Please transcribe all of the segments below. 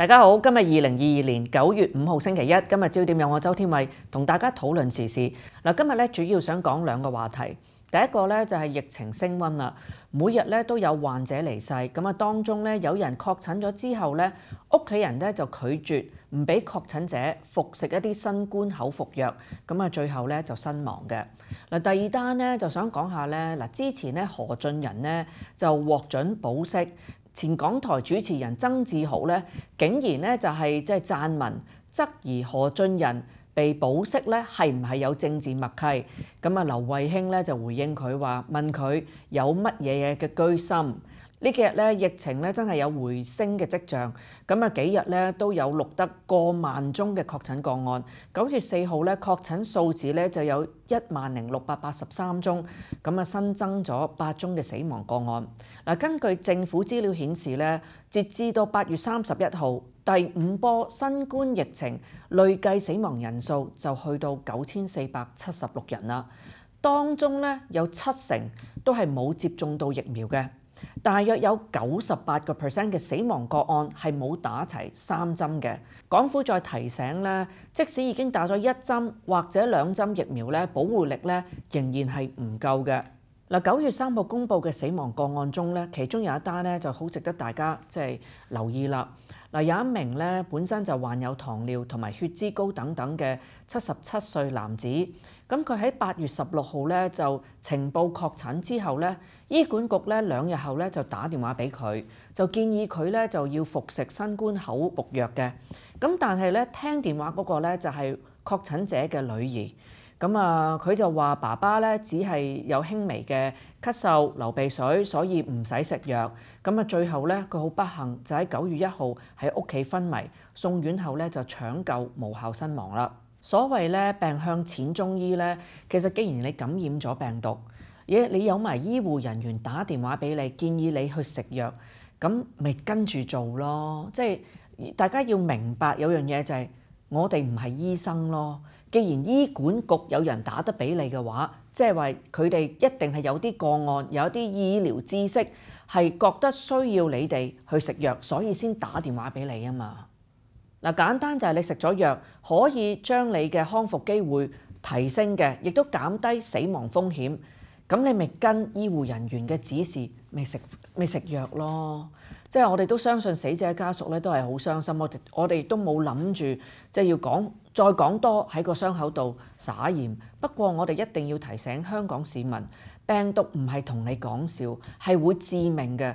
大家好，今日二零二二年九月五号星期一，今日焦点有我周天伟同大家讨论时事。嗱，今日咧主要想讲两个话题。第一个咧就系疫情升温啦，每日咧都有患者离世，咁啊当中咧有人确诊咗之后咧，屋企人咧就拒绝唔俾确诊者服食一啲新冠口服药，咁啊最后咧就身亡嘅。嗱，第二单咧就想讲下咧，嗱之前咧何俊仁咧就获准保释。前港台主持人曾志豪咧，竟然咧就係即係撰文質疑何俊仁被保釋咧，係唔係有政治默契？咁啊，劉慧卿咧就回應佢話，問佢有乜嘢嘢嘅居心。呢幾日咧，疫情咧真係有回升嘅跡象。咁啊幾日咧都有錄得過萬宗嘅確診個案。九月四號咧確診數字咧就有一萬零六百八十三宗。咁啊新增咗八宗嘅死亡個案。嗱，根據政府資料顯示咧，截至到八月三十一號，第五波新冠疫情累計死亡人數就去到九千四百七十六人啦。當中咧有七成都係冇接種到疫苗嘅。大約有九十八個 percent 嘅死亡個案係冇打齊三針嘅。港府再提醒咧，即使已經打咗一針或者兩針疫苗咧，保護力咧仍然係唔夠嘅。嗱，九月三號公佈嘅死亡個案中咧，其中有一單咧就好值得大家即係留意啦。嗱，有一名咧本身就患有糖尿同埋血脂高等等嘅七十七歲男子。咁佢喺八月十六號咧就呈報確診之後咧，醫管局咧兩日後咧就打電話俾佢，就建議佢咧就要服食新冠口服藥嘅。咁但係咧聽電話嗰個咧就係確診者嘅女兒。咁啊，佢就話爸爸咧只係有輕微嘅咳嗽、流鼻水，所以唔使食藥。咁啊，最後咧佢好不幸就喺九月一號喺屋企昏迷，送院後咧就搶救無效身亡啦。所謂咧病向淺中醫咧，其實既然你感染咗病毒，嘢你有埋醫護人員打電話俾你建議你去食藥，咁咪跟住做咯。即係大家要明白有樣嘢就係我哋唔係醫生咯。既然醫管局有人打得俾你嘅話，即係話佢哋一定係有啲個案，有一啲醫療知識係覺得需要你哋去食藥，所以先打電話俾你啊嘛。嗱，簡單就係你食咗藥，可以將你嘅康復機會提升嘅，亦都減低死亡風險。咁你咪跟醫護人員嘅指示，咪食咪食藥咯。即係我哋都相信死者家屬咧，都係好傷心。我哋我哋都冇諗住即係要講再講多喺個傷口度撒鹽。不過我哋一定要提醒香港市民，病毒唔係同你講笑，係會致命嘅。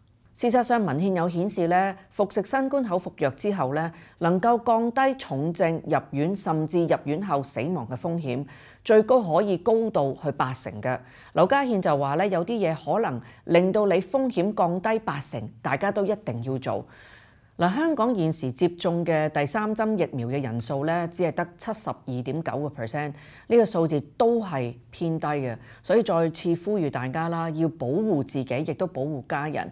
事實上，文獻有顯示咧，服食新冠口服藥之後咧，能夠降低重症入院甚至入院後死亡嘅風險，最高可以高到去八成嘅。劉家慶就話咧，有啲嘢可能令到你風險降低八成，大家都一定要做嗱。香港現時接種嘅第三針疫苗嘅人數咧，只係得七十二點九個 percent，呢個數字都係偏低嘅，所以再次呼籲大家啦，要保護自己，亦都保護家人。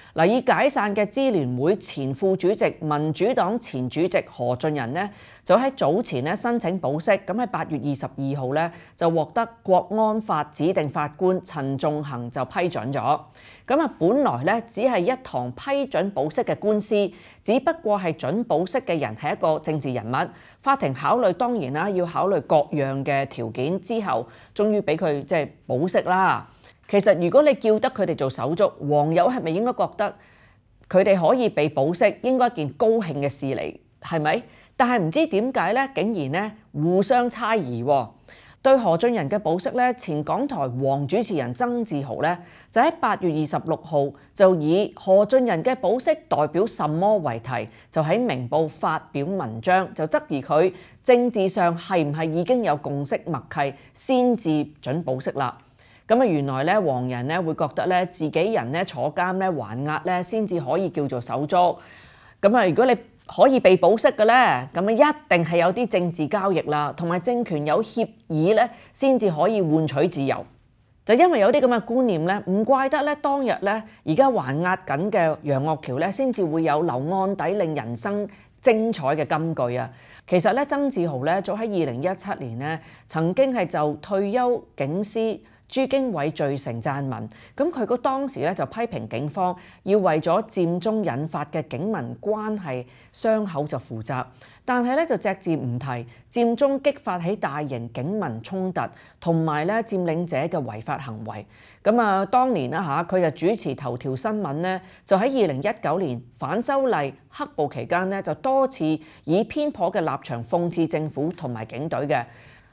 嗱，以解散嘅支聯會前副主席、民主黨前主席何俊仁呢，就喺早前咧申請保釋，咁喺八月二十二號咧就獲得國安法指定法官陳仲恒就批准咗。咁啊，本來咧只係一堂批准保釋嘅官司，只不過係準保釋嘅人係一個政治人物，法庭考慮當然啦，要考慮各樣嘅條件之後，終於俾佢即係保釋啦。其實，如果你叫得佢哋做手足，黃友係咪應該覺得佢哋可以被保釋，應該一件高興嘅事嚟，係咪？但係唔知點解咧，竟然咧互相猜疑。對何俊仁嘅保釋咧，前港台黃主持人曾志豪咧，就喺八月二十六號就以何俊仁嘅保釋代表什麼為題，就喺明報發表文章，就質疑佢政治上係唔係已經有共識默契，先至準保釋啦。咁啊，原來咧，黃人咧會覺得咧，自己人咧坐監咧還押咧，先至可以叫做手足。咁啊，如果你可以被保釋嘅咧，咁啊一定係有啲政治交易啦，同埋政權有協議咧，先至可以換取自由。就因為有啲咁嘅觀念咧，唔怪得咧，當日咧而家還押緊嘅楊岳橋咧，先至會有留案底令人生精彩嘅金句啊。其實咧，曾志豪咧早喺二零一七年咧，曾經係就退休警司。朱經緯罪成讚文，咁佢個當時咧就批評警方要為咗佔中引發嘅警民關係傷口就負責，但係咧就隻字唔提佔中激發起大型警民衝突同埋咧佔領者嘅違法行為。咁啊，當年啊嚇，佢就主持頭條新聞咧，就喺二零一九年反修例黑暴期間咧，就多次以偏頗嘅立場諷刺政府同埋警隊嘅。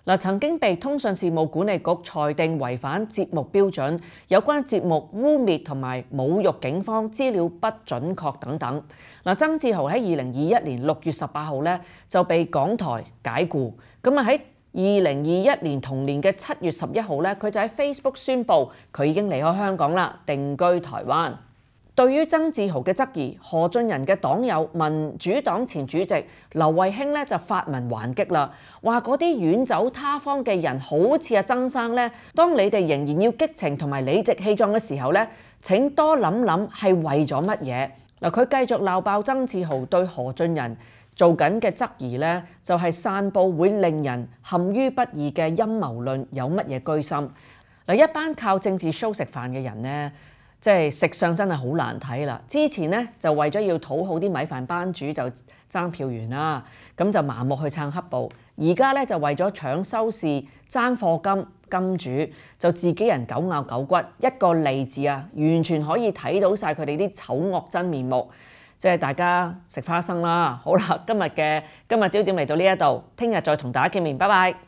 嗱，曾經被通訊事務管理局裁定違反節目標準，有關節目污蔑同埋侮辱警方資料不準確等等。嗱，曾志豪喺二零二一年六月十八號咧就被港台解雇。咁啊喺二零二一年同年嘅七月十一號咧，佢就喺 Facebook 宣布佢已經離開香港啦，定居台灣。對於曾志豪嘅質疑，何俊仁嘅黨友民主黨前主席刘慧卿咧就發文還擊啦，話嗰啲遠走他方嘅人好似阿曾生咧，當你哋仍然要激情同埋理直氣壯嘅時候咧，請多諗諗係為咗乜嘢嗱？佢繼續鬧爆曾志豪對何俊仁做緊嘅質疑咧，就係散佈會令人陷於不義嘅陰謀論，有乜嘢居心嗱？一班靠政治 show 食飯嘅人咧。即係食相真係好難睇啦！之前咧就為咗要討好啲米飯班主就爭票源啦，咁就盲目去撐黑布。而家咧就為咗搶收視爭貨金金主，就自己人狗咬狗骨，一個利字啊，完全可以睇到曬佢哋啲醜惡真面目。即係大家食花生啦！好啦，今日嘅今日焦點嚟到呢一度，聽日再同大家見面，拜拜。